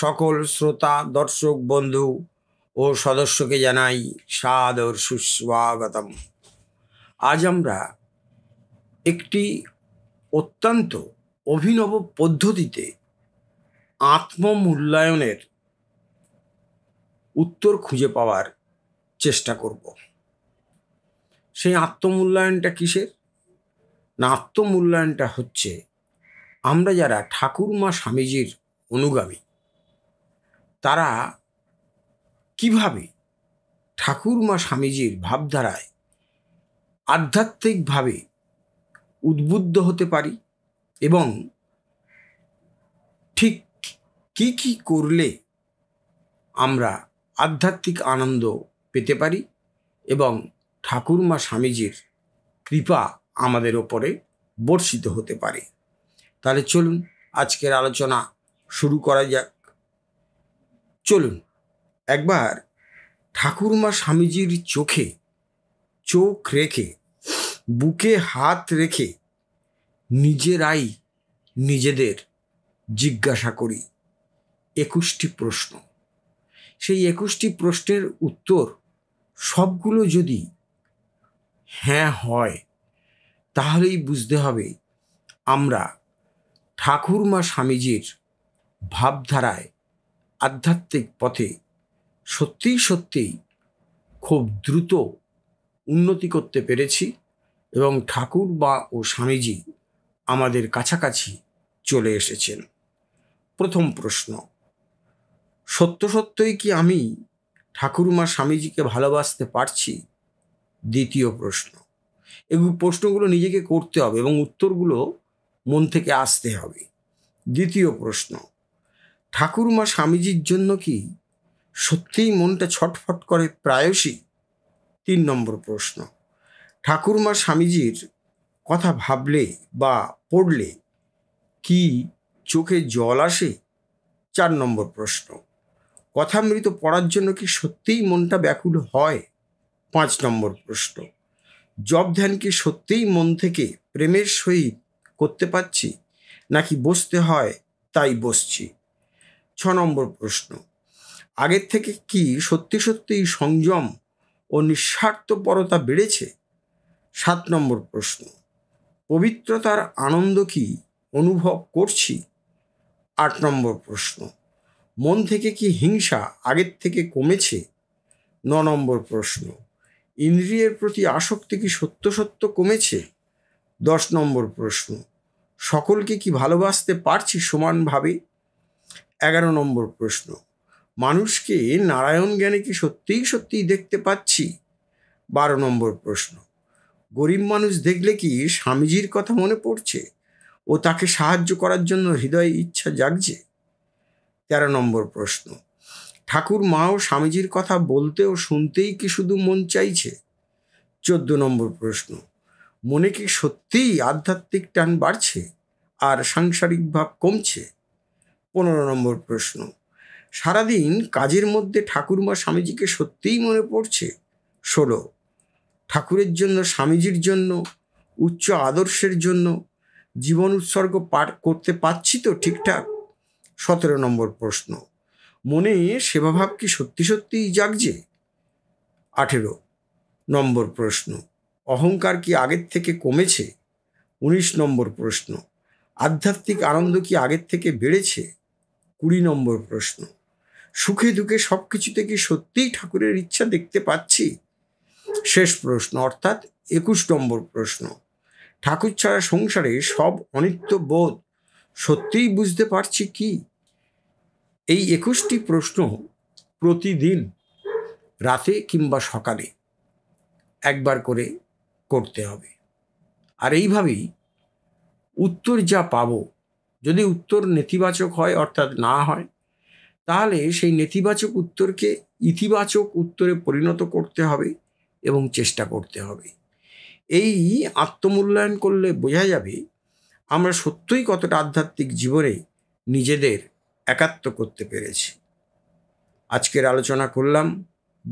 সকল শ্রোতা দর্শক বন্ধু ও সদস্যকে জানাই সাদর সুস্বাগতম আজ আমরা একটি অত্যন্ত অভিনব পদ্ধতিতে আত্মমূল্যায়নের উত্তর খুঁজে পাওয়ার চেষ্টা করব সেই আত্মমূল্যায়নটা কিসের না আত্মমূল্যায়নটা হচ্ছে আমরা যারা ঠাকুরমা স্বামীজির অনুগামী তারা কিভাবে ঠাকুরমা স্বামীজির ভাবধারায় আধ্যাত্মিকভাবে উদ্বুদ্ধ হতে পারি এবং ঠিক কি কি করলে আমরা আধ্যাত্মিক আনন্দ পেতে পারি এবং ঠাকুরমা স্বামীজির কৃপা আমাদের ওপরে বর্ষিত হতে পারে তাহলে চলুন আজকের আলোচনা শুরু করা যাক চলুন একবার ঠাকুরমা স্বামীজির চোখে চোখ রেখে বুকে হাত রেখে নিজেরাই নিজেদের জিজ্ঞাসা করি একুশটি প্রশ্ন সেই একুশটি প্রশ্নের উত্তর সবগুলো যদি হ্যাঁ হয় তাহলেই বুঝতে হবে আমরা ঠাকুরমা স্বামীজির ভাবধারায় আধ্যাত্মিক পথে সত্যিই সত্যিই খুব দ্রুত উন্নতি করতে পেরেছি এবং ঠাকুর বা ও স্বামীজি আমাদের কাছাকাছি চলে এসেছেন প্রথম প্রশ্ন সত্য সত্যই কি আমি ঠাকুরমা স্বামীজিকে ভালোবাসতে পারছি দ্বিতীয় প্রশ্ন এগুলো প্রশ্নগুলো নিজেকে করতে হবে এবং উত্তরগুলো মন থেকে আসতে হবে দ্বিতীয় প্রশ্ন ঠাকুরমা স্বামীজির জন্য কি সত্যিই মনটা ছটফট করে প্রায়শই তিন নম্বর প্রশ্ন ঠাকুরমা স্বামীজির কথা ভাবলে বা পড়লে কি চোখে জল আসে চার নম্বর প্রশ্ন কথামৃত পড়ার জন্য কি সত্যিই মনটা ব্যাকুল হয় পাঁচ নম্বর প্রশ্ন জব ধ্যান কি সত্যিই মন থেকে প্রেমের সহিত করতে পারছি নাকি বসতে হয় তাই বসছি ছ নম্বর প্রশ্ন আগের থেকে কি সত্যি সত্যিই সংযম ও নিঃস্বার্থপরতা বেড়েছে সাত নম্বর প্রশ্ন পবিত্রতার আনন্দ কি অনুভব করছি আট নম্বর প্রশ্ন মন থেকে কি হিংসা আগের থেকে কমেছে ন নম্বর প্রশ্ন ইন্দ্রিয়ের প্রতি আসক্তি কি সত্য সত্য কমেছে দশ নম্বর প্রশ্ন সকলকে কি ভালোবাসতে পারছি সমানভাবে এগারো নম্বর প্রশ্ন মানুষকে নারায়ণ জ্ঞানে কি সত্যিই সত্যিই দেখতে পাচ্ছি বারো নম্বর প্রশ্ন গরিব মানুষ দেখলে কি স্বামীজির কথা মনে পড়ছে ও তাকে সাহায্য করার জন্য হৃদয়ে ইচ্ছা জাগছে তেরো নম্বর প্রশ্ন ঠাকুর মা ও স্বামীজির কথা বলতে ও শুনতেই কি শুধু মন চাইছে চোদ্দ নম্বর প্রশ্ন মনে কি সত্যিই আধ্যাত্মিক টান বাড়ছে আর সাংসারিক ভাব কমছে পনেরো নম্বর প্রশ্ন সারাদিন কাজের মধ্যে ঠাকুরমা স্বামীজিকে সত্যিই মনে পড়ছে ষোলো ঠাকুরের জন্য স্বামীজির জন্য উচ্চ আদর্শের জন্য জীবন উৎসর্গ পার করতে পারছি তো ঠিকঠাক সতেরো নম্বর প্রশ্ন মনে সেবাভাব কি সত্যি সত্যিই জাগছে আঠেরো নম্বর প্রশ্ন অহংকার কি আগের থেকে কমেছে উনিশ নম্বর প্রশ্ন আধ্যাত্মিক আনন্দ কি আগের থেকে বেড়েছে কুড়ি নম্বর প্রশ্ন সুখে দুঃখে সব কিছুতে কি সত্যিই ঠাকুরের ইচ্ছা দেখতে পাচ্ছি শেষ প্রশ্ন অর্থাৎ একুশ নম্বর প্রশ্ন ঠাকুর ছাড়া সংসারে সব অনিত্য বোধ সত্যিই বুঝতে পারছি কি এই একুশটি প্রশ্ন প্রতিদিন রাতে কিংবা সকালে একবার করে করতে হবে আর এইভাবেই উত্তর যা পাবো যদি উত্তর নেতিবাচক হয় অর্থাৎ না হয় তাহলে সেই নেতিবাচক উত্তরকে ইতিবাচক উত্তরে পরিণত করতে হবে এবং চেষ্টা করতে হবে এই আত্মমূল্যায়ন করলে বোঝা যাবে আমরা সত্যই কতটা আধ্যাত্মিক জীবনে নিজেদের একাত্ম করতে পেরেছি আজকের আলোচনা করলাম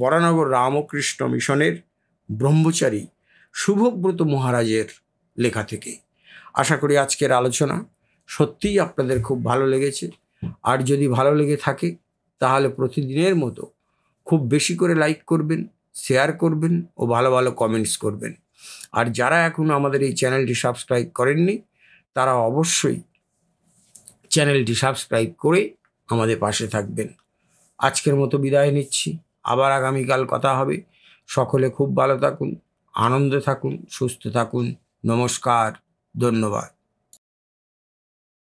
বরানগর রামকৃষ্ণ মিশনের ব্রহ্মচারী শুভব্রত মহারাজের লেখা থেকে আশা করি আজকের আলোচনা সত্যিই আপনাদের খুব ভালো লেগেছে আর যদি ভালো লেগে থাকে তাহলে প্রতিদিনের মতো খুব বেশি করে লাইক করবেন শেয়ার করবেন ও ভালো ভালো কমেন্টস করবেন আর যারা এখনও আমাদের এই চ্যানেলটি সাবস্ক্রাইব করেননি তারা অবশ্যই চ্যানেলটি সাবস্ক্রাইব করে আমাদের পাশে থাকবেন আজকের মতো বিদায় নিচ্ছি আবার আগামীকাল কথা হবে সকলে খুব ভালো থাকুন আনন্দে থাকুন সুস্থ থাকুন নমস্কার ধন্যবাদ